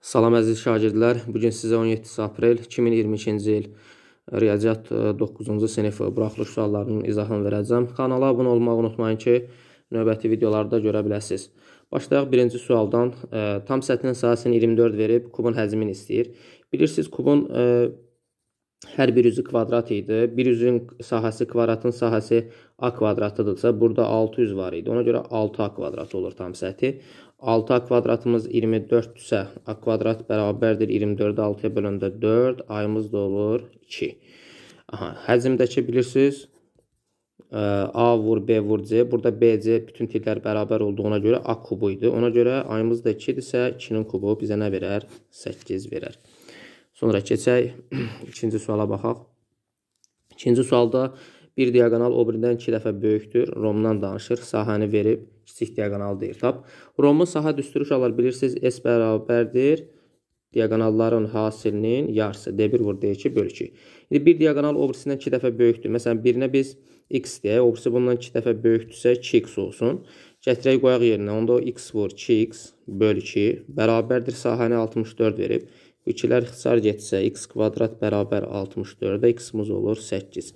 Salam əziz şagirdlər. Bu gün sizə 17 aprel 2022-ci il e, riyaziyyat 9-cu e, sinif buraxılış suallarının izahını verəcəm. Kanala abunə olmağı unutmayın ki, növbəti videolarda görə biləsiniz. Başlayaq birinci sualdan. E, tam səthinin sahəsini 24 verib kubun həcmini istəyir. Bilirsiniz kubun e, hər bir üzü kvadrat idi. Bir üzün sahəsi kvadratın sahəsi a kvadratıdırsa, burada 600 var idi. Ona görə 6a kvadrat olur tam səthi. 6a kvadratımız 24-dürsə, a kvadrat bərabərdir 24-ü 6-ya böləndə 4, ayımız da olur 2. Aha, həcmdəki bilirsiniz, e, A vur B vur C. Burada B, C bütün tirlər bərabər olduğuna görə A kubu idi. Ona görə ayımız da 2-dirsə 2-nin kubu bizə nə verər? 8 verər. Sonra keçək ikinci suala baxaq. İkinci sualda bir diagonal o birindən 2 dəfə böyükdür. Romdan danışır. Sahəni verib kiçik diagonal deyir. Tap. Romun saha düsturuşalar bilirsiniz S bərabərdir diagonalların hasilinin yarısı D1 vur D2 bölü 2. İndi bir diagonal obrisindən 2 dəfə böyükdür. Məsələn, birinə biz x deyək, obrisi bundan 2 dəfə böyükdürsə 2x olsun. Gətirək qoyaq yerinə. Onda o x vur 2x bölü 2 bərabərdir sahəni 64 verib. 2-lər ixtisar getsə x kvadrat bərabər 64-də x-imiz olur 8.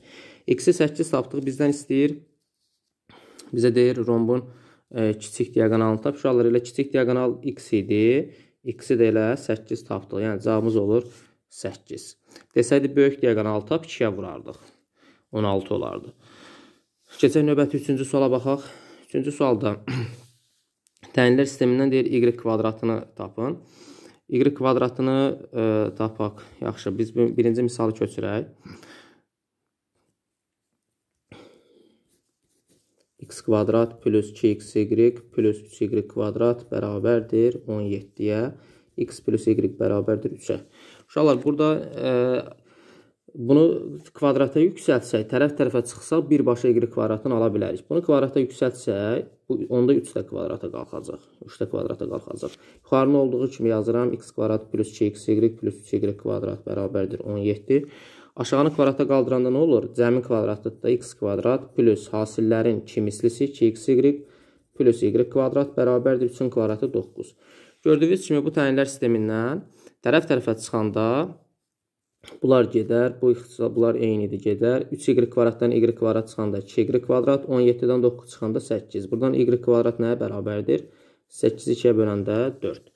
x-i 8 tapdıq bizdən istəyir. Bizə deyir rombun E, kiçik diagonalını tap. Uşaqlar elə kiçik diagonal x idi. X-i də elə 8 tapdıq. Yəni cavabımız olur 8. Desəydi böyük diagonalı tap 2-yə vurardıq. 16 olardı. Keçək növbəti 3-cü suala baxaq. 3-cü sualda təyinlər sistemindən deyir y kvadratını tapın. Y kvadratını ə, e, tapaq. Yaxşı, biz birinci misalı köçürək. x kvadrat plus 2xy plus 3y kvadrat bərabərdir 17-yə. x plus y bərabərdir 3-ə. Uşaqlar, burada e, bunu kvadrata yüksəltsək, tərəf-tərəfə çıxsaq, birbaşa y kvadratını ala bilərik. Bunu kvadrata yüksəltsək, bu, onda 3 də kvadrata qalxacaq. 3 də kvadrata qalxacaq. Yuxarıda olduğu kimi yazıram, x kvadrat plus 2xy plus 3y kvadrat bərabərdir 17. Aşağını kvadrata qaldıranda nə olur? Cəmi kvadratıdır da x kvadrat plus hasillərin kimislisi 2xy plus y kvadrat bərabərdir 3-ün kvadratı 9. Gördüyünüz kimi bu təyinlər sistemindən tərəf-tərəfə çıxanda bunlar gedər, bu ixtisar bunlar eynidir gedər. 3y kvadratdan y kvadrat çıxanda 2y kvadrat, 17-dən 9 çıxanda 8. Buradan y kvadrat nəyə bərabərdir? 8-i 2-yə böləndə 4.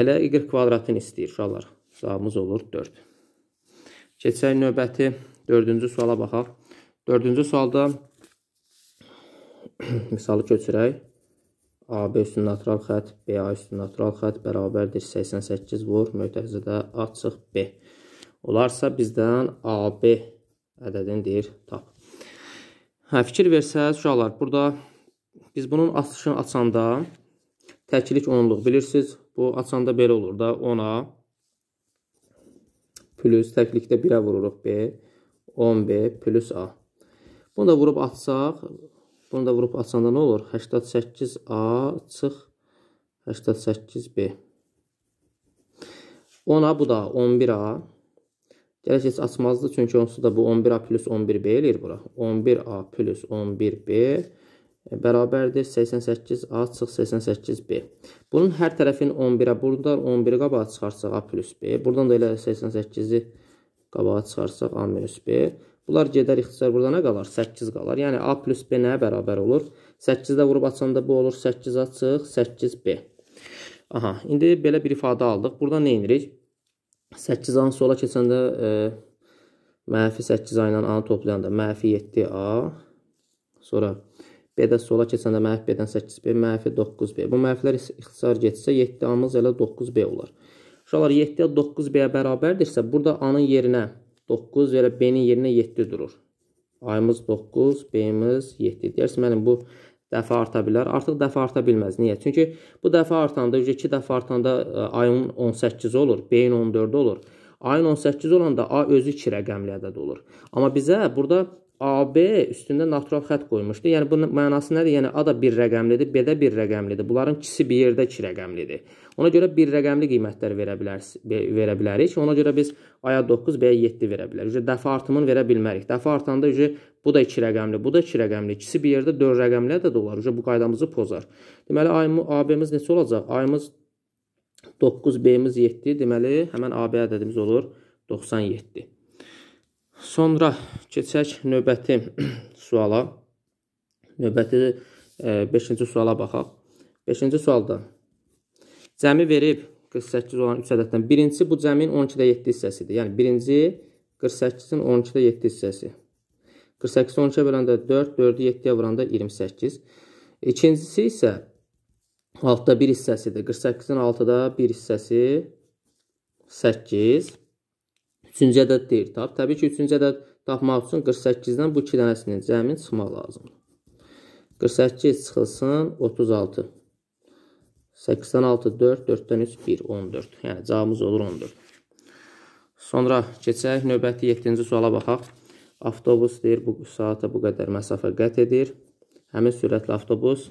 Elə y kvadratını istəyir uşaqlar. Cavabımız olur 4. Keçək növbəti dördüncü suala baxaq. Dördüncü sualda misalı köçürək. AB üstün natural xət, BA üstün natural xət bərabərdir 88 vur, mötəzədə A çıx B. Olarsa bizdən AB ədədini deyir, tap. Hə, fikir versəz, uşaqlar, burada biz bunun açılışını açanda təkilik onluq bilirsiniz. Bu açanda belə olur da, 10-a plus təklikdə 1-ə vururuq B, 10B plus A. Bunu da vurub atsaq, bunu da vurub atsanda nə olur? 88A çıx 88B. 10A bu da 11A. Gələk heç açmazdı, çünki onsuz da bu 11A plus 11B eləyir bura. 11A plus 11B E, bərabərdir 88A çıx 88B. Bunun hər tərəfin 11-ə, buradan 11-i qabağa çıxarsaq A plus B, buradan da elə 88-i qabağa çıxarsaq A minus B. Bunlar gedər ixtisar burada nə qalar? 8 qalar. Yəni A plus B nəyə bərabər olur? 8-də vurub açanda bu olur 8A çıx 8B. Aha, indi belə bir ifadə aldıq. Burada nə edirik? 8A-nı sola keçəndə e, mənfi 8A ilə A-nı toplayanda mənfi 7A, sonra 8 B-də sola keçəndə mənfi B-dən 8B, mənfi 9B. Bu mənfilər ixtisar getsə 7 amız elə 9B olar. Uşaqlar 7-yə 9B-yə bərabərdirsə, burada A-nın yerinə 9 və B-nin yerinə 7 durur. A-mız 9, B-miz 7. Deyərsə, mənim bu dəfə arta bilər. Artıq dəfə arta bilməz. Niyə? Çünki bu dəfə artanda, 2 dəfə artanda e, ayın 18 olur, B-in 14 olur. Ayın 18 olanda A özü 2 rəqəmli ədəd olur. Amma bizə burada AB üstündə natural xətt qoymuşdu. Yəni bunun mənası nədir? Yəni A da bir rəqəmlidir, B də bir rəqəmlidir. Bunların ikisi bir yerdə iki rəqəmlidir. Ona görə bir rəqəmli qiymətlər verə bilərsiniz, verə bilərik. Ona görə biz A-ya 9, B-yə 7 verə bilərik. Ücə dəfə artımını verə bilmərik. Dəfə artanda ücə bu da 2 rəqəmli, bu da 2 rəqəmli. İkisi bir yerdə 4 rəqəmli də olar. Ücə bu qaydamızı pozar. Deməli AB-miz neçə olacaq? A-yımız 9, B-miz 7, deməli həmən AB ədədimiz olur 97. Sonra keçək növbəti suala. Növbəti 5-ci e, suala baxaq. 5-ci sualda cəmi verib 48 olan 3 ədəddən birinci bu cəmin 12-də 7 hissəsidir. Yəni birinci 48-in 12-də 7 hissəsi. 48-i 12-ə böləndə 4, 4-ü 7-yə vuranda 28. İkincisi isə 6-da 1 hissəsidir. 48-in 6-da 1 hissəsi 8. Üçüncü ədəd deyir tap. Təbii ki, üçüncü ədəd tapmaq üçün 48-dən bu 2 dənəsinin cəmin çıxmaq lazımdır. 48 çıxılsın 36. 8-dən 6 4, 4-dən 3 1, 14. Yəni cavabımız olur 14. Sonra keçək növbəti 7-ci suala baxaq. Avtobus deyir bu saata bu qədər məsafə qət edir. Həmin sürətli avtobus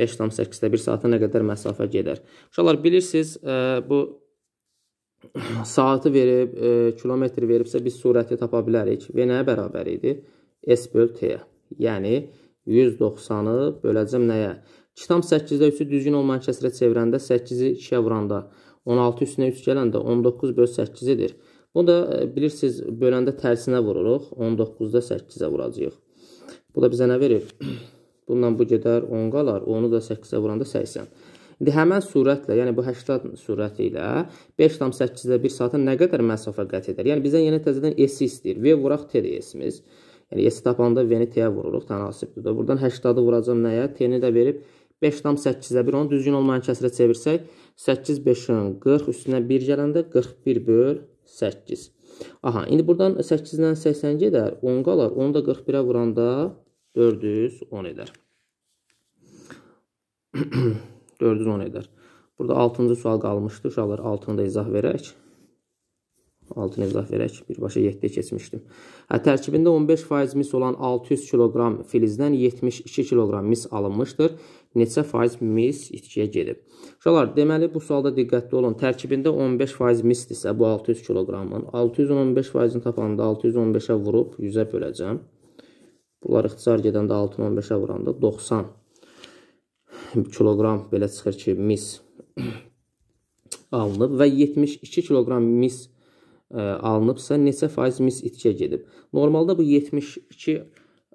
5,8-də 1 saata nə qədər məsafə gedər? Uşaqlar bilirsiniz, e, bu saatı verib, e, kilometri veribsə biz sürəti tapa bilərik. V nəyə bərabər idi? S böl T-yə. Yəni 190-ı böləcəm nəyə? 2,8-də 3-ü düzgün olmayan kəsrə çevirəndə 8-i 2-yə vuranda 16 üstünə 3 gələndə 19 böl 8 edir. Bu da e, bilirsiniz böləndə tərsinə vururuq. 19-da 8-ə vuracağıq. Bu da bizə nə verir? Bundan bu gedər 10 qalar. 10-u da 8-ə vuranda 80. İndi həmən sürətlə, yəni bu 80 sürəti ilə 5.8-də 1 saata nə qədər məsafə qət edər? Yəni bizdən yenə təzədən S-i istəyir. V vuraq T S-imiz. Yəni S tapanda V-ni T-yə vururuq, tənasibdir də. Buradan 80-ı vuracam nəyə? T-ni də verib 5.8-ə 1 onu düzgün olmayan kəsirə çevirsək 8 5-in 40 üstünə 1 gələndə 41 böl 8. Aha, indi buradan 8-dən 80 gedər, 10 qalar. Onu da 41-ə vuranda 410 edər. 4-ü 10 edər. Burada 6-cı sual qalmışdı. Uşaqlar 6-nı da izah verək. 6-nı izah verək. Birbaşa 7-yə keçmişdim. Hə, tərkibində 15% mis olan 600 kiloqram filizdən 72 kiloqram mis alınmışdır. Neçə faiz mis itkiyə gedib? Uşaqlar, deməli bu sualda diqqətli olun. Tərkibində 15% misdirsə, bu 600 kiloqramın 615%-ni tapanda 615-ə vurub 100-ə böləcəm. Bunlar ixtisar gedəndə 6-ın 15-ə vuranda 90 kiloqram belə çıxır ki, mis alınıb və 72 kiloqram mis ə, e, alınıbsa, neçə faiz mis itkiyə gedib? Normalda bu 72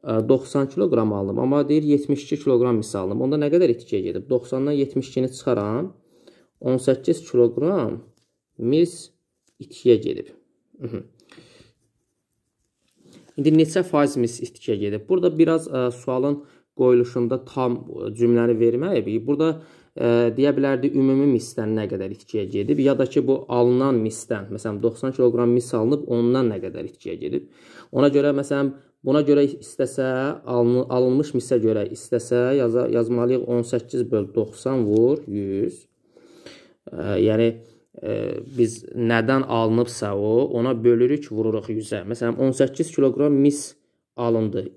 ə, 90 kiloqram alınıb, amma deyir 72 kiloqram mis alınıb. Onda nə qədər itkiyə gedib? 90-dan 72-ni çıxaram. 18 kiloqram mis itkiyə gedib. Mhm. İndi neçə faiz mis itkiyə gedib? Burada biraz ə, e, sualın qoyuluşunda tam e, cümləni verməyib. Burada ə, e, deyə bilərdi ümumi misdən nə qədər itkiyə gedib ya da ki bu alınan misdən, məsələn 90 kiloqram mis alınıb ondan nə qədər itkiyə gedib. Ona görə məsələn buna görə istəsə alın, alınmış misə görə istəsə yaza, yazmalıyıq 18/90 vur 100. Ə, e, yəni ə, biz nədən alınıbsa o, ona bölürük, vururuq 100-ə. Məsələn 18 kiloqram mis alındı.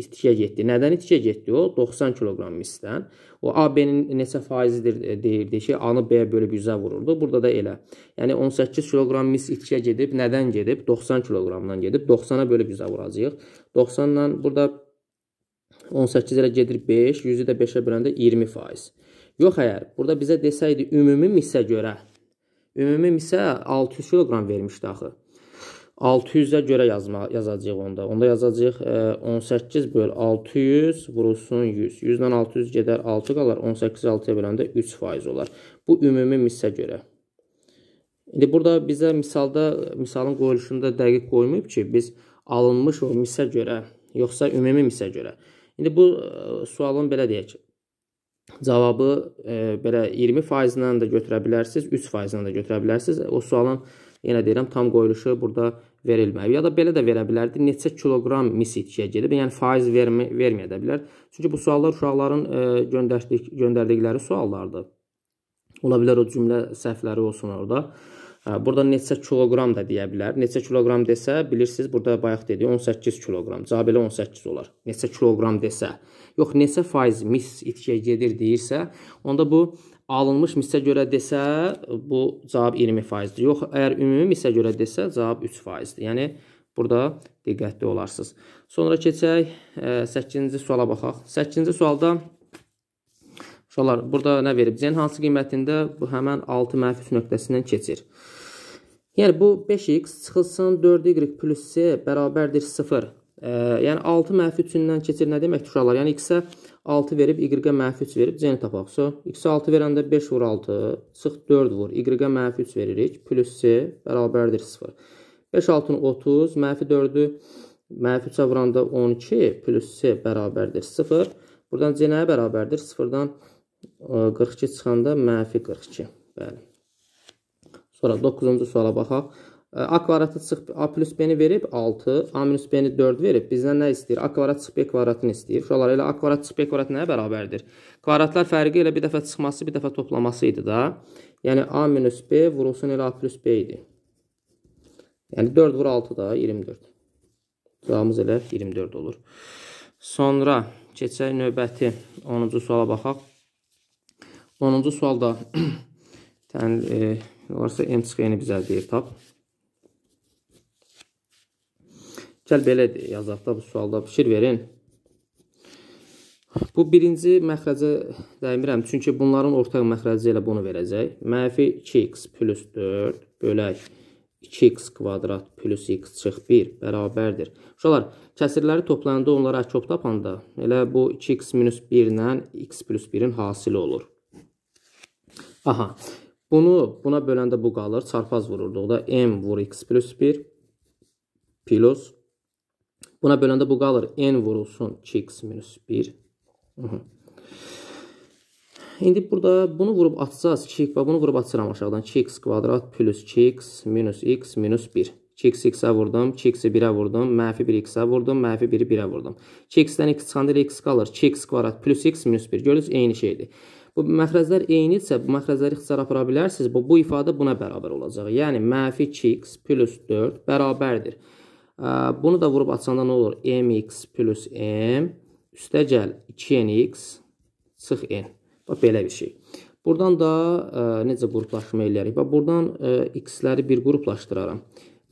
İstikiyə getdi. Nədən itikiyə getdi o? 90 kiloqram misdən. O AB-nin neçə faizidir e, deyirdi ki, A-nı B-yə bölüb 100-ə vururdu. Burada da elə. Yəni 18 kiloqram mis itikiyə gedib, nədən gedib? 90 kiloqramdan gedib. 90-a bölüb 100-ə vuracağıq. 90-la burada 18 elə gedir 5, 100-ü də 5-ə böləndə 20%. Yox əgər burada bizə desəydi ümumi misə görə ümumi misə 600 kiloqram vermişdi axı. 600-ə görə yazma, yazacağıq onda. Onda yazacağıq e, 18 böl 600 vurulsun 100. 100 ilə 600 gedər 6 qalar. 18-i 6-ya böləndə 3% olar. Bu ümumi missə görə. İndi burada bizə misalda, misalın qoyuluşunda dəqiq qoymayıb ki, biz alınmış o misə görə, yoxsa ümumi misə görə. İndi bu e, sualın belə deyək, cavabı e, belə 20%-dən də götürə bilərsiniz, 3%-dən də götürə bilərsiniz. O sualın yenə deyirəm tam qoyuluşu burada verilməyib. Ya da belə də verə bilərdi. Neçə kiloqram mis itkiyə gedib, yəni faiz vermə, verməyə də bilər. Çünki bu suallar uşaqların e, göndərdik, göndərdikləri suallardır. Ola bilər o cümlə səhvləri olsun orada. E, burada neçə kiloqram da deyə bilər. Neçə kiloqram desə, bilirsiniz, burada bayaq dedi 18 kiloqram. Cavab elə 18 olar. Neçə kiloqram desə. Yox, neçə faiz mis itkiyə gedir deyirsə, onda bu e, alınmış missə görə desə, bu cavab 20%-dir. Yox, əgər ümumi missə görə desə, cavab 3%-dir. Yəni, burada diqqətli olarsınız. Sonra keçək 8-ci e, suala baxaq. 8-ci sualda, uşaqlar, burada nə verib? C-nin hansı qiymətində bu həmən 6 mənfi 3 nöqtəsindən keçir. Yəni, bu 5x çıxılsın 4y plus c bərabərdir 0. E, yəni, 6 mənfi 3-dən keçir nə deməkdir, uşaqlar? Yəni, x-ə 6 verib y-ə mənfi 3 verib c-ni tapaqsa, x-ə 6 verəndə 5 vur 6, çıx 4 vur, y-ə mənfi 3 veririk, plus c bərabərdir 0. 5 6-nı 30, mənfi 4-ü mənfi 3-ə vuranda 12, plus c bərabərdir 0. Buradan c nəyə bərabərdir? 0-dan 42 e, çıxanda mənfi 42. Bəli. Sonra 9-cu suala baxaq. A kvadratı çıx A plus B-ni verib 6, A minus B-ni 4 verib. Bizdən nə istəyir? A kvadrat çıx B kvadratını istəyir. Şuralar elə A kvadrat çıx B kvadrat nəyə bərabərdir? Kvadratlar fərqi elə bir dəfə çıxması, bir dəfə toplaması idi da. Yəni A minus B vurulsun elə A plus B idi. Yəni 4 vur 6 da 24. Cavabımız elə 24 olur. Sonra keçək növbəti 10-cu suala baxaq. 10-cu sualda tən, e, varsa M çıxı yeni bizə deyir tap. Gəl belə yazaq da bu sualda fikir verin. Bu birinci məxrəcə dəymirəm, çünki bunların ortaq məxrəci elə bunu verəcək. Mənfi 2x plus 4 bölək 2x kvadrat plus x çıx 1 bərabərdir. Uşaqlar, kəsirləri toplananda onları əkop tapanda elə bu 2x minus 1 ilə x plus 1-in hasili olur. Aha, bunu buna böləndə bu qalır, çarpaz vururduqda m vur x plus 1 plus 1 Buna böləndə bu qalır. N vurulsun 2x minus 1. Hı -hı. İndi burada bunu vurub atsaz 2 və bunu vurub atıram aşağıdan. 2x kvadrat plus 2x minus x minus 1. 2x x-ə vurdum, 2x-i 1-ə vurdum, mənfi 1x-ə vurdum, mənfi 1-i 1-ə vurdum. 2x-dən x çıxanda x qalır. 2x kvadrat plus x minus 1. Görürüz, eyni şeydir. Bu məxrəclər eynidirsə, bu məxrəcləri ixtisar apara bilərsiniz. Bu, bu ifadə buna bərabər olacaq. Yəni, mənfi 2x plus 4 bərabərdir. Bunu da vurub açanda nə olur? mx plus m üstə gəl 2nx çıx n. Bax, belə bir şey. Buradan da ə, necə qruplaşma eləyərik? Bax, buradan x-ləri bir qruplaşdıraram.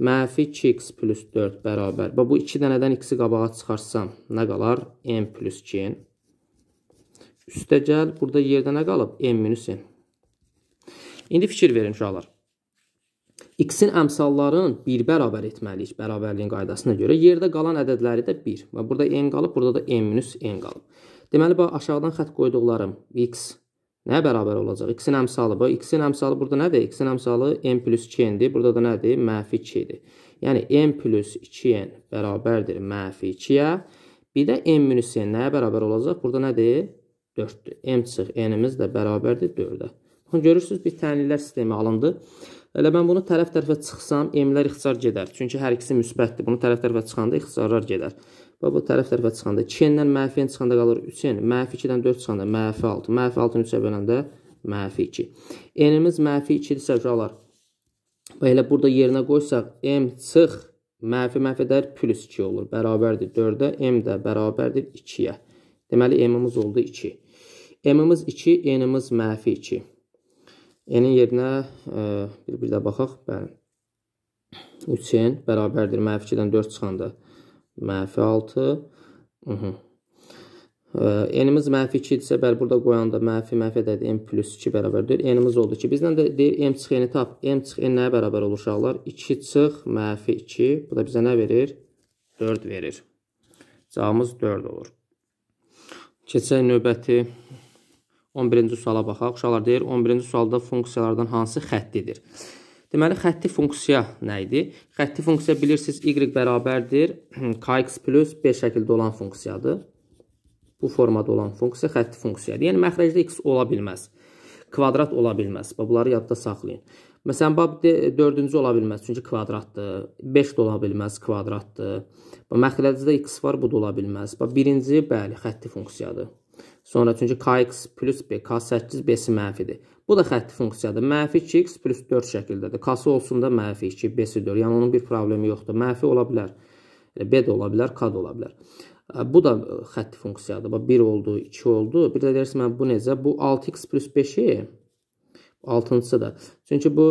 Mənfi 2x plus 4 bərabər. Bax, bu 2 dənədən x-i qabağa çıxarsam nə qalar? m plus 2n. Üstə gəl, burada yerdə nə qalıb? m minus n. İndi fikir verin uşaqlar. X-in əmsalların 1 bərabər etməliyik bərabərliyin qaydasına görə. Yerdə qalan ədədləri də 1 və burada n qalıb, burada da n-n qalıb. Deməli, bax, aşağıdan xət qoyduqlarım x nə bərabər olacaq? X-in əmsalı bu. X-in əmsalı burada nədir? X-in əmsalı n plus 2n-dir. Burada da nədir? Mənfi 2-dir. Yəni, n plus 2n bərabərdir mənfi 2-yə. Bir də n minus n nəyə bərabər olacaq? Burada nədir? 4-dür. M çıx, n-imiz də bərabərdir 4-ə. Baxın, görürsünüz, bir tənillər sistemi alındı. Elə mən bunu tərəf-tərəfə çıxsam, m-lər ixtisar gedər. Çünki hər ikisi müsbətdir. Bunu tərəf-tərəfə çıxanda ixtisarlar gedər. Və bu tərəf-tərəfə çıxanda 2n-dən mənfi n çıxanda qalır 3n, mənfi 2-dən 4 çıxanda mənfi 6, mənfi 6-nı 3-ə böləndə mənfi 2. n-imiz mənfi 2-dirsə buralar. Və elə burada yerinə qoysaq, m çıx, mənfi mənfi dəyər plus 2 olur. Bərabərdir 4-ə, m də bərabərdir 2-yə. Deməli, m-imiz oldu 2. m-imiz 2, n-imiz mənfi 2. N-in yerinə bir-bir e, də baxaq. Bəli. 3n bərabərdir. Mənfi 2-dən 4 çıxanda mənfi 6. Mhmm. E, N-imiz mənfi 2 idisə, bəli, burada qoyanda mənfi mənfi ədədi m plus 2 bərabərdir. N-imiz oldu ki, bizdən də deyir, m çıx n-i tap. m çıx n nəyə bərabər olur uşaqlar? 2 çıx mənfi 2. Bu da bizə nə verir? 4 verir. Cavabımız 4 olur. Keçək növbəti 11-ci suala baxaq. Uşaqlar deyir, 11-ci sualda funksiyalardan hansı xəttidir? Deməli, xətti funksiya nə idi? Xətti funksiya bilirsiniz, y bərabərdir kx plus b şəkildə olan funksiyadır. Bu formada olan funksiya xətti funksiyadır. Yəni, məxrəcdə x ola bilməz. Kvadrat ola bilməz. Bunları yadda saxlayın. Məsələn, bab 4-cü ola bilməz, çünki kvadratdır. 5 də ola bilməz, kvadratdır. Məxrəcdə x var, bu da ola bilməz. Bax, birinci, bəli, xətti funksiyadır. Sonra çünki kx plus b, k8 b-si mənfidir. Bu da xətti funksiyadır. Mənfi 2x plus 4 şəkildədir. Kası olsun da mənfi 2, b-si 4. Yəni onun bir problemi yoxdur. Mənfi ola bilər. E, b də ola bilər, k da ola bilər. E, bu da xətti funksiyadır. Bax 1 oldu, 2 oldu. Bir də deyirsən mən bu necə? Bu 6x plus 5-i 6-cısıdır. Çünki bu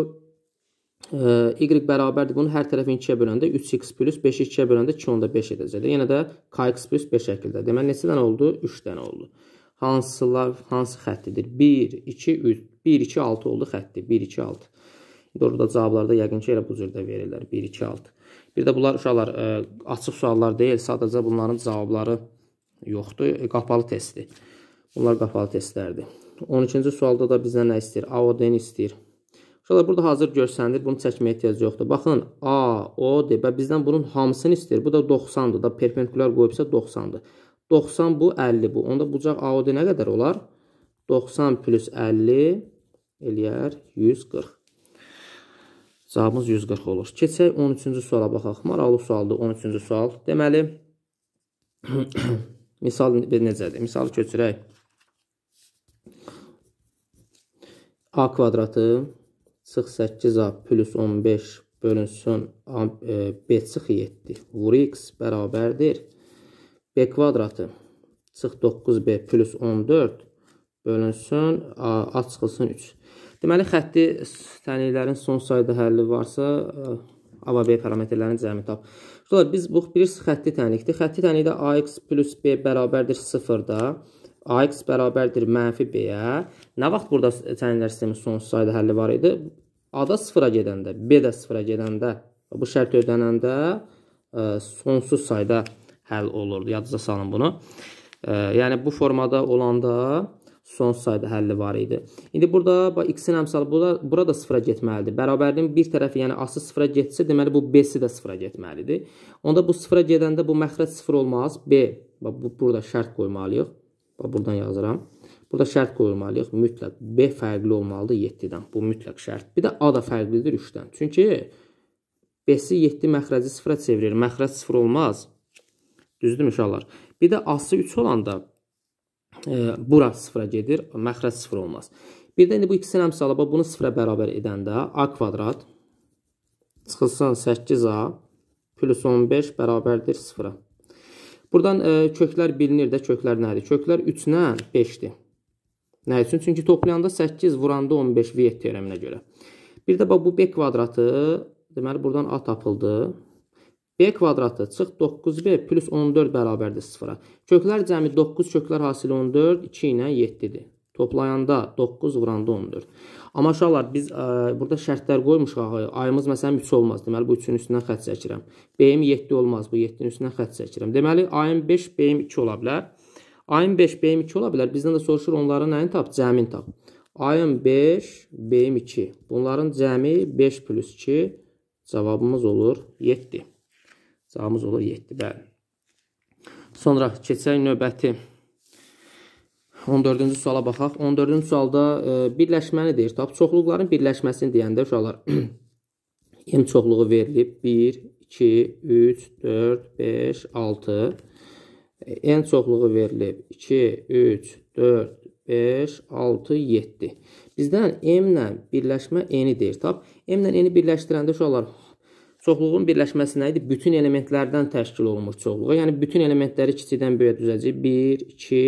e, y bərabərdir. Bunu hər tərəfin 2-yə böləndə 3x plus 5-i 2-yə böləndə 2 onda 5 edəcək. Yenə də kx plus 5 şəkildə. Deməli, neçə dənə oldu? 3 dənə oldu hansılar, hansı xəttidir? 1, 2, 3, 1, 2, 6 oldu xətti, 1, 2, 6. İndi orada cavablarda yəqin ki, elə bu cürdə verirlər, 1, 2, 6. Bir də bunlar uşaqlar ə, e, açıq suallar deyil, sadəcə bunların cavabları yoxdur, e, qapalı testdir. Bunlar qapalı testlərdir. 12-ci sualda da bizdən nə istəyir? AOD-ni istəyir. Uşaqlar burada hazır görsəndir, bunu çəkməyə ehtiyac yoxdur. Baxın, A, O deyib və bizdən bunun hamısını istəyir. Bu da 90-dır da, perpendikulyar qoyubsa 90-dır. 90 bu, 50 bu. Onda bucaq AOD nə qədər olar? 90 plus 50 eləyər 140. Cavabımız 140 olur. Keçək 13-cü suala baxaq. Maraqlı sualdır 13-cü sual. Deməli, misal necədir? Misal köçürək. A kvadratı çıx 8A plus 15 bölünsün e, B çıx 7 vur x bərabərdir. B kvadratı çıx 9B plus 14 bölünsün, A çıxılsın 3. Deməli, xətti tənliklərin son sayda həlli varsa, A və B parametrlərinin cəmi tap. Şuralar, biz bu bilirsiniz xətti tənlikdir. Xətti tənlikdə AX plus B bərabərdir 0-da. AX bərabərdir mənfi B-yə. Nə vaxt burada tənliklər sistemi son sayda həlli var idi? A-da 0-a gedəndə, B-də 0-a gedəndə, bu şərt ödənəndə ə, e, sonsuz sayda həlli həll olurdu. Yadınıza salın bunu. E, yəni bu formada olanda sonsuz sayda həlli var idi. İndi burada bax x-in əmsalı burada burada sıfıra getməlidir. Bərabərliyin bir tərəfi, yəni a-sı sıfıra getsə, deməli bu b-si də sıfıra getməlidir. Onda bu sıfıra gedəndə bu məxrəc sıfır olmaz. B bax bu burada şərt qoymalıyıq. Bax buradan yazıram. Burada şərt qoymalıyıq. Mütləq b fərqli olmalıdır 7-dən. Bu mütləq şərt. Bir də a da fərqlidir 3-dən. Çünki b-si 7 məxrəci sıfıra çevirir. Məxrəc sıfır olmaz. Düzdürmü uşaqlar? Bir də A-sı 3 olanda e, bura 0-a gedir, məxrəc 0 olmaz. Bir də indi bu ikisini əmsala bax bunu 0-a bərabər edəndə A kvadrat çıxılsın 8A plus 15 bərabərdir 0-a. Buradan e, köklər bilinir də, köklər nədir? Köklər 3-lə 5-dir. Nə üçün? Çünki toplayanda 8, vuranda 15 V teoreminə görə. Bir də bax bu B kvadratı, deməli buradan A tapıldı. B kvadratı çıx 9B plus 14 bərabərdir 0-a. Köklər cəmi 9 köklər hasili 14, 2 ilə 7-dir. Toplayanda 9, vuranda 14. Amma uşaqlar, biz ə, e, burada şərtlər qoymuşuq. Ayımız məsələn 3 olmaz. Deməli, bu 3-ün üstündən xət çəkirəm. B-im 7 olmaz. Bu 7-nin üstündən xət çəkirəm. Deməli, ayım 5, B-im 2 ola bilər. Ayım 5, B-im 2 ola bilər. Bizdən də soruşur onların nəyini tap? Cəmin tap. Ayım 5, B-im 2. Bunların cəmi 5 plus 2 cavabımız olur 7. Cavabımız olur 7. Bəli. Sonra keçək növbəti 14-cü suala baxaq. 14-cü sualda e, birləşməni deyir. Tap çoxluqların birləşməsini deyəndə uşaqlar m çoxluğu verilib 1, 2, 3, 4, 5, 6. n çoxluğu verilib 2, 3, 4, 5, 6, 7. Bizdən m ilə birləşmə n-i deyir. Tap m ilə n-i birləşdirəndə uşaqlar Çoxluğun birləşməsi nə idi? Bütün elementlərdən təşkil olunur çoxluğa. Yəni bütün elementləri kiçikdən böyüyə düzəcəyik. 1 2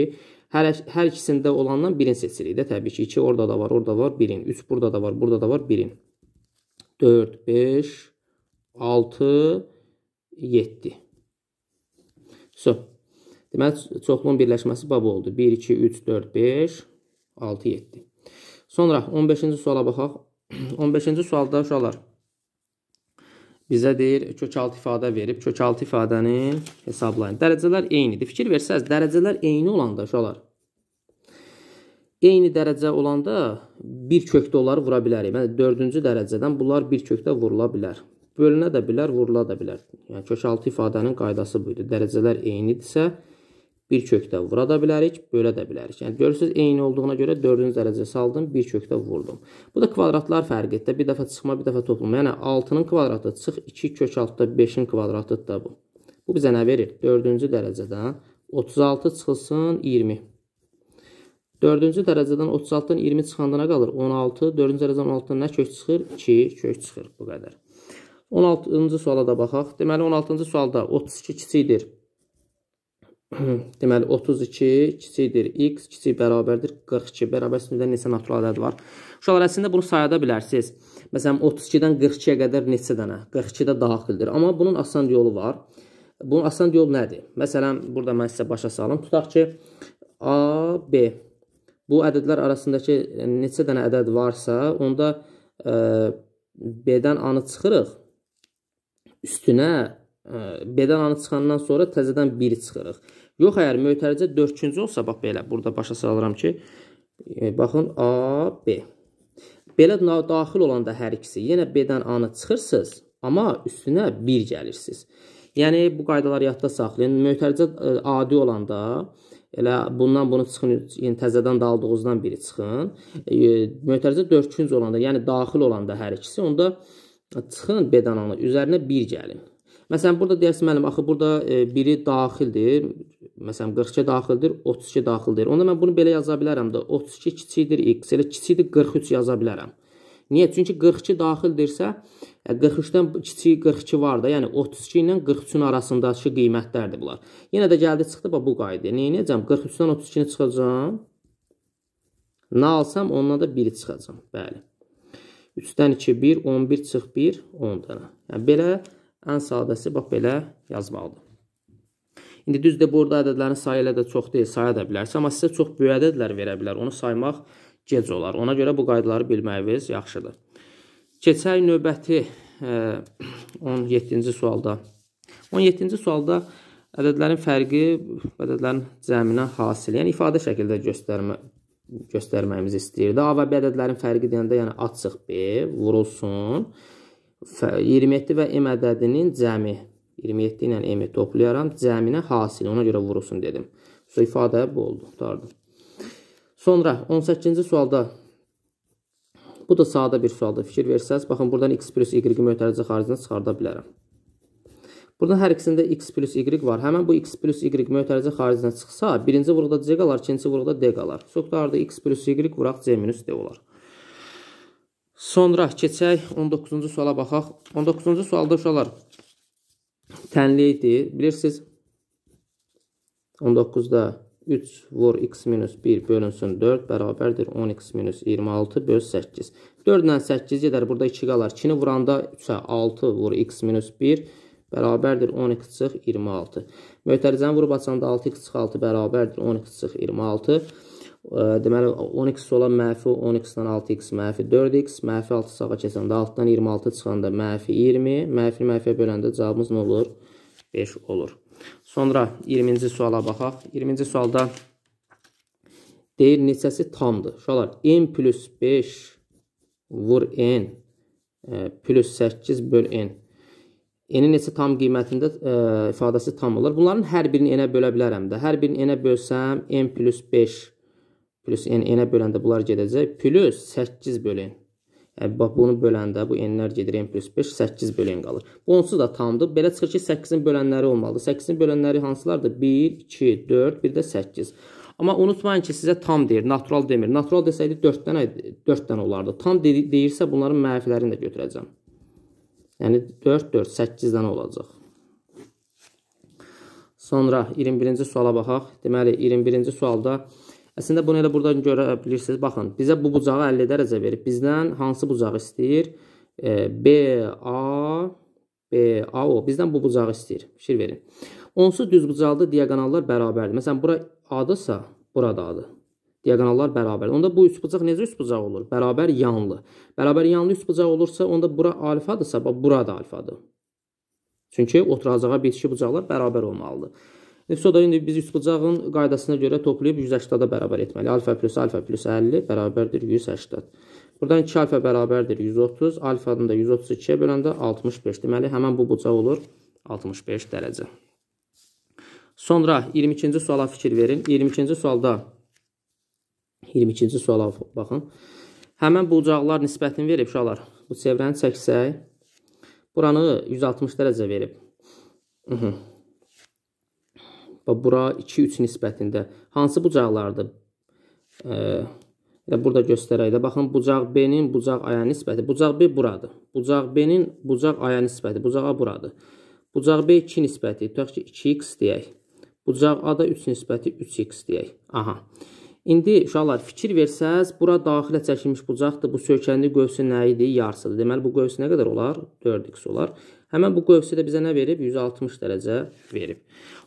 hər hər ikisində olandan birini seçirik də təbii ki. 2 orada da var, orada var, 1-in. 3 burada da var, burada da var, 1-in. 4 5 6 7 So. Deməli çoxluğun birləşməsi bab oldu. 1 2 3 4 5 6 7. Sonra 15-ci suala baxaq. 15-ci sualda uşaqlar bizə deyir kökaltı ifadə verib, kökaltı ifadəni hesablayın. Dərəcələr eynidir. Fikir versəz, dərəcələr eyni olanda uşaqlar eyni dərəcə olanda bir kökdə onları vura bilərik. Yəni 4-cü dərəcədən bunlar bir kökdə vurula bilər. Bölünə də bilər, vurula da bilər. Yəni kökaltı ifadənin qaydası bu idi. Dərəcələr eynidirsə, bir kökdə vura da bilərik, bölə də bilərik. Yəni görürsüz, eyni olduğuna görə 4-cü dərəcə saldım, bir kökdə vurdum. Bu da kvadratlar fərqidir. Bir dəfə çıxma, bir dəfə toplama. Yəni 6-nın kvadratı çıx 2 kök altda 5-in kvadratıdır da bu. Bu bizə nə verir? 4-cü dərəcədən 36 çıxılsın 20. 4-cü dərəcədən 36-dan 20 çıxanda nə qalır? 16. 4-cü dərəcədən 16-dan nə kök çıxır? 2 kök çıxır bu qədər. 16-cı suala da baxaq. Deməli 16-cı sualda 32 kiçikdir deməli 32 kiçikdir x, kiçik bərabərdir 42. Bərabər üstündə neçə natural ədəd var? Uşaqlar əslində bunu sayada bilərsiniz. Məsələn 32-dən 42-yə qədər neçə dənə? 42 də daxildir. Amma bunun asan yolu var. Bunun asan yolu nədir? Məsələn, burada mən sizə başa salım. Tutaq ki, A, B. Bu ədədlər arasındakı yəni, neçə dənə ədəd varsa, onda e, B-dən A-nı çıxırıq. Üstünə bedananı çıxandan sonra təzədən 1 çıxırıq. Yox, əgər mötərizə 4-cü olsa, bax belə, burada başa salıram ki, e, baxın, A, B. Belə daxil olanda hər ikisi yenə B-dən A-nı çıxırsınız, amma üstünə 1 gəlirsiniz. Yəni, bu qaydaları yadda saxlayın. Mötərizə e, adi olanda, Elə bundan bunu çıxın, yəni təzədən daldığınızdan biri çıxın. E, mötərizə 4-cü olanda, yəni daxil olanda hər ikisi, onda çıxın bedananı üzərinə 1 gəlin. Məsələn, burada deyərsin müəllim, axı burada e, biri daxildir. Məsələn, 42 daxildir, 32 daxildir. Onda mən bunu belə yaza bilərəm də 32 kiçikdir x, elə kiçikdir 43 yaza bilərəm. Niyə? Çünki 42 daxildirsə, 43-dən kiçiyi 42 var da, yəni 32 ilə 43-ün arasındakı qiymətlərdir bunlar. Yenə də gəldi çıxdı bax bu qaydaya. Nə edəcəm? 43-dən 32-ni çıxacağam. Nə alsam, ondan da 1-i çıxacağam. Bəli. 3-dən 2 1, 11 çıx 1, 10 dənə. Yəni belə Ən sadəsi bax belə yazmaqdır. İndi düzdür, burada ədədlərin sayı elə də çox deyil, saya da bilərsə, amma sizə çox böyük ədədlər verə bilər. Onu saymaq gec olar. Ona görə bu qaydaları bilməyiniz yaxşıdır. Keçək növbəti ə, e, 17-ci sualda. 17-ci sualda ədədlərin fərqi, ədədlərin cəminə hasili, yəni ifadə şəkildə göstərmə göstərməyimizi istəyirdi. A və B ədədlərin fərqi deyəndə, yəni açıq B vurulsun. 27 və M ədədinin cəmi 27 ilə M-i toplayaram, cəminə hasil, ona görə vurulsun dedim. So, ifadə bu oldu, qurtardım. Sonra 18-ci sualda bu da sadə bir sualda fikir versəz, baxın, buradan x plus y mötərizə xaricinə çıxarda bilərəm. Buradan hər ikisində x plus y var. Həmən bu x plus y mötərizə xaricinə çıxsa, birinci vuruqda c qalar, ikinci vuruqda d qalar. So, qurtardı x plus y vuraq c minus d olar. Sonra keçək 19-cu suala baxaq. 19-cu sualda uşaqlar tənliyi idi. Bilirsiniz 19-da 3 vur x minus 1 bölünsün 4 bərabərdir 10x minus 26 böl 8. 4 ilə 8 gedər. Burada 2 qalar. 2-ni vuranda 3-ə 6 vur x minus 1 bərabərdir 12 çıx 26. Möhtəricəni vurub açanda 6x çıx 6 bərabərdir 12 çıx 26 deməli 10x olan mənfi 10x-dan 6x mənfi 4x, mənfi 6 sağa keçəndə 6-dan 26 çıxanda mənfi 20, mənfi mənfiyə böləndə cavabımız nə olur? 5 olur. Sonra 20-ci suala baxaq. 20-ci sualda deyir neçəsi tamdır? Uşaqlar n plus 5 vur n plus 8 böl n. N-in neçə tam qiymətində ə, ifadəsi tam olur. Bunların hər birini n-ə bölə bilərəm də. Hər birini n-ə bölsəm n plus 5 Plus n-ə böləndə bunlar gedəcək. Plus 8 bölən. Yəni, bax, bunu böləndə bu n-lər gedir, n plus 5, 8 bölən qalır. Bu onsuz da tamdır. Belə çıxır ki, 8-in bölənləri olmalıdır. 8-in bölənləri hansılardır? 1, 2, 4, bir də 8. Amma unutmayın ki, sizə tam deyir, natural demir. Natural desəkdi 4 dənə 4 dənə olardı. Tam de deyirsə bunların mənfilərini də götürəcəm. Yəni 4 4 8 dənə olacaq. Sonra 21-ci suala baxaq. Deməli 21-ci sualda Əslində bunu elə buradan görə bilirsiniz. Baxın, bizə bu bucağı 50 dərəcə verib. Bizdən hansı bucaq istəyir? E, B, A, B, A, O. Bizdən bu bucağı istəyir. Fikir verin. Onsuz düz bucaqlı diaqonallar bərabərdir. Məsələn, bura A-dırsa, bura da A-dır. Diaqonallar bərabərdir. Onda bu üç bucaq necə üç bucaq olur? Bərabər yanlı. Bərabər yanlı üç bucaq olursa, onda bura alfadırsa, bura da alfadır. Çünki oturacağa bitişi bucaqlar bərabər olmalıdır. Soda indi biz üsbucağın qaydasına görə toplayıb 180-a bərabər etməli. Alfa plus alfa plus 50 bərabərdir 180. Buradan 2 alfa bərabərdir 130. Alfanın da 132-yə böləndə 65. Deməli, həmən bu bucaq olur 65 dərəcə. Sonra 22-ci suala fikir verin. 22-ci sualda 22-ci suala baxın. Həmən bucaqlar nisbətini verib uşaqlar. Bu çevrəni çəksək, buranı 160 dərəcə verib. Hı -hı və bura 2-3 nisbətində hansı bucaqlardır? Və burada göstərək də. Baxın, bucaq B-nin bucaq A-ya nisbəti. Bucaq B buradır. Bucaq B-nin bucaq A-ya nisbəti. Bucaq A buradır. Bucaq B 2 nisbəti. Tutaq ki, 2x deyək. Bucaq A da 3 nisbəti 3x deyək. Aha. İndi uşaqlar fikir versəz, bura daxilə çəkilmiş bucaqdır. Bu sökəndi qövsü nə idi? Yarısıdır. Deməli bu qövs nə qədər olar? 4x olar. Həmən bu qövsi də bizə nə verib? 160 dərəcə verib.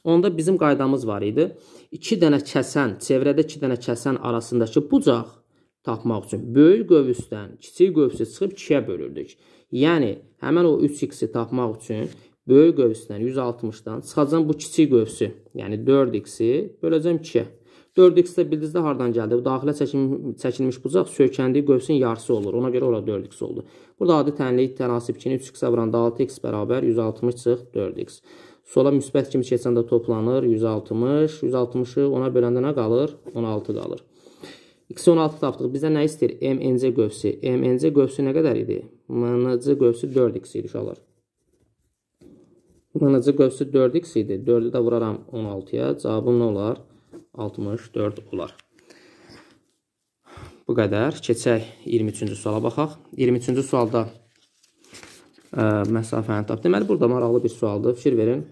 Onda bizim qaydamız var idi. 2 dənə kəsən, çevrədə 2 dənə kəsən arasındakı bucaq tapmaq üçün böyük qövsdən kiçik qövsə çıxıb 2-yə bölürdük. Yəni həmən o 3x-i tapmaq üçün böyük qövsdən 160-dan çıxacam bu kiçik qövsü, yəni 4x-i böləcəm 2-yə. 4x də bildiyinizdə hardan gəldi? Bu daxilə çəkilmiş, çəkilmiş bucaq söykəndiyi qövsin yarısı olur. Ona görə ora 4x oldu. Burada adi tənlik tənasib 2-ni 3x-ə vuranda 6x bərabər 160 çıx 4x. Sola müsbət kimi keçəndə toplanır 160. 160-ı ona böləndə nə qalır? 16 qalır. X 16 tapdıq. Bizdə nə istəyir? MNC qövsi. MNC qövsi nə qədər idi? MNC qövsi 4x idi uşaqlar. MNC qövsi 4x idi. 4-ü də vuraram 16-ya. Cavabım nə olar? 4. 64 olar. Bu qədər. Keçək 23-cü suala baxaq. 23-cü sualda ə, e, məsafəni tap. Deməli, burada maraqlı bir sualdır. Fikir verin.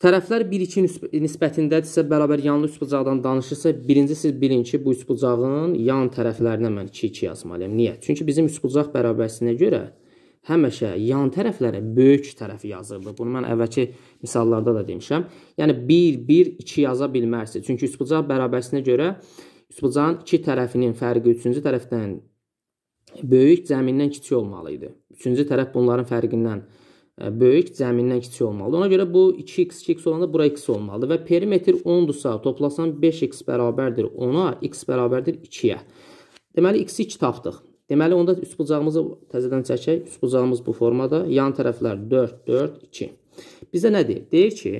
Tərəflər 1-2 nisbətindədirsə, bərabər yanlı üçbucaqdan danışırsa, birinci siz bilin ki, bu üçbucağın yan tərəflərinə mən 2-2 yazmalıyam. Niyə? Çünki bizim üçbucaq bərabərisinə görə həmişə yan tərəflərə böyük tərəfi yazırdı. Bunu mən əvvəlki misallarda da demişəm. Yəni 1, 1, 2 yaza bilmərsiniz. Çünki üsbucaq bərabərsinə görə üsbucağın iki tərəfinin fərqi üçüncü tərəfdən böyük, cəmindən kiçik olmalı idi. Üçüncü tərəf bunların fərqindən e, böyük, cəmindən kiçik olmalı. Ona görə bu 2x, 2x olanda bura x olmalıdır və perimetr 10-dursa, toplasan 5x bərabərdir 10-a, x bərabərdir 2-yə. Deməli x-i 2 tapdıq. Deməli, onda üst bucağımızı təzədən çəkək. Üst bucağımız bu formada. Yan tərəflər 4, 4, 2. Bizə nə deyir? Deyir ki,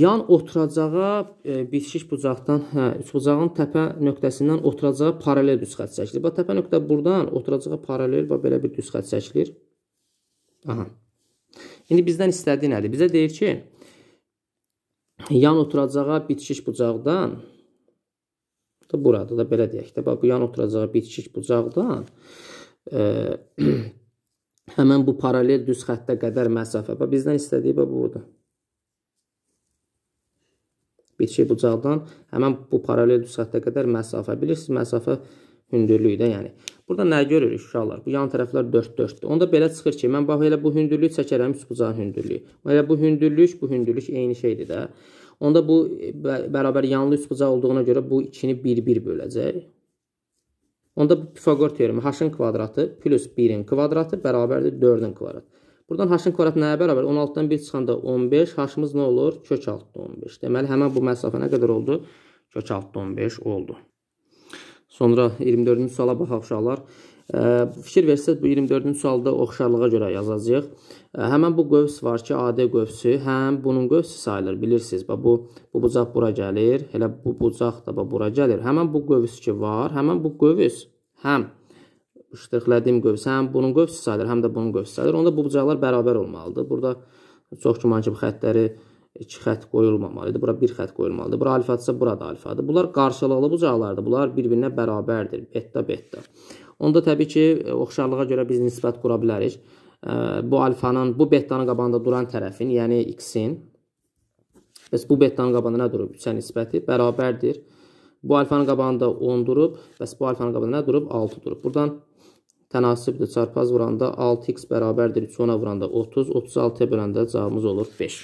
yan oturacağa e, bitişik bucaqdan, hə, üst bucağın təpə nöqtəsindən oturacağa paralel düz xətt çəkilir. Bax, təpə nöqtə buradan oturacağa paralel, bax, belə bir düz xətt çəkilir. Aha. İndi bizdən istədiyi nədir? Bizə deyir ki, yan oturacağa bitişik bucaqdan da burada da belə deyək də, bax bu yan oturacağı bitkik bucaqdan ə, həmən bu paralel düz xəttə qədər məsafə. Bax bizdən istədiyi bax budur. Bitkik bucaqdan həmən bu paralel düz xəttə qədər məsafə. Bilirsiniz, məsafə hündürlükdə, yəni. Burada nə görürük uşaqlar? Bu yan tərəflər 4-4-dür. Onda belə çıxır ki, mən bax elə bu hündürlük çəkərəm üst bucağın hündürlüyü. Elə bu hündürlük, bu hündürlük eyni şeydir də. Onda bu e, bərabər yanlı üçbucaq olduğuna görə bu 2-ni 1-1 böləcək. Onda bu Pifaqor teoremi h-ın kvadratı plus 1-in kvadratı bərabərdir 4-ün kvadratı. Buradan h-ın kvadratı nəyə bərabər? 16-dan 1 çıxanda 15, h-ımız nə olur? Kök altda 15. Deməli, həmən bu məsafə nə qədər oldu? Kök altda 15 oldu. Sonra 24-cü suala baxaq uşaqlar. Fikir versəz bu 24-cü sualda oxşarlığa görə yazacağıq. Həmin bu qövs var ki, AD qövsü həm bunun qövsü sayılır, bilirsiniz. Bu bu bucaq bura gəlir, elə bu bucaq da bura gəlir. Həmin bu qövs ki var, həmin bu qövs həm iştiqlədiyim qövs həm bunun qövsü sayılır, həm də bunun qövsü sayılır. Onda bu bucaqlar bərabər olmalıdır. Burada çox güman ki, bu xəttləri 2 xətt qoyulmamalıdır. Bura 1 xətt qoyulmalıdır. Bura alfadırsa, bura da alfadır. Bunlar qarşılıqlı bucaqlardır. Bunlar bir-birinə bərabərdir. Betta betta onda təbii ki, e, oxşarlığa görə biz nisbət qura bilərik. E, bu alfanın, bu betanın qabağında duran tərəfin, yəni x-in, bəs bu betanın qabağında nə durub? 3-ə nisbəti bərabərdir. Bu alfanın qabağında 10 durub, bəs bu alfanın qabağında nə durub? 6 durub. Buradan tənasibdir. Çarpaz vuranda 6x bərabərdir. 3 ona vuranda 30, 36-ya böləndə cavabımız olur 5.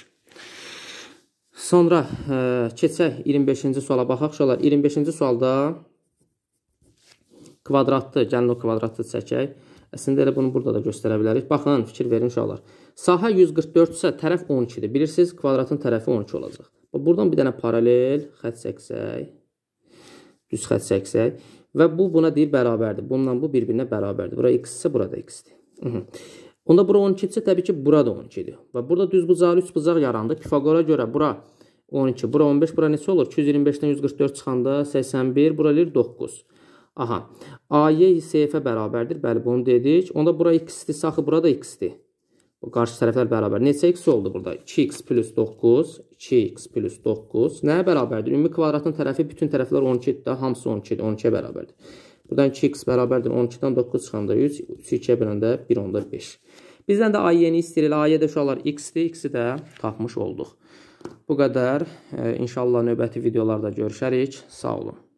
Sonra ə, e, keçək 25-ci suala baxaq. Şolar 25-ci sualda kvadratlı, gəlin o kvadratlı çəkək. Əslində elə bunu burada da göstərə bilərik. Baxın, fikir verin uşaqlar. Sahə 144 isə tərəf 12-dir. Bilirsiniz, kvadratın tərəfi 12 olacaq. Buradan bir dənə paralel xət çəksək. Düz xət çəksək. Və bu buna deyir bərabərdir. Bununla bu bir-birinə bərabərdir. Bura x isə burada x-dir. Onda bura 12-dirsə, təbii ki, bura da 12-dir. Və burada düz bucağı, üç bucaq yarandı. Pifagora görə bura 12, bura 15, bura neçə olur? 225-dən 144 çıxanda 81, bura eləyir 9. Aha. A-yə CF-ə bərabərdir. Bəli, bunu dedik. Onda bura x-dir, saxı burada x-dir. Bu qarşı tərəflər bərabər. Neçə x oldu burada? 2x plus 9, 2x plus 9. Nəyə bərabərdir? Ümumi kvadratın tərəfi bütün tərəflər 12-dir də, hamısı 12-dir, 12-yə bərabərdir. Buradan 2x bərabərdir 12-dən 9 çıxanda 3, 3 2-yə böləndə 1 onda 5. Bizdən də A-yəni istəyir. A-yə də uşaqlar x-dir, x-i də tapmış olduq. Bu qədər. E, inşallah növbəti videolarda görüşərik. Sağ olun.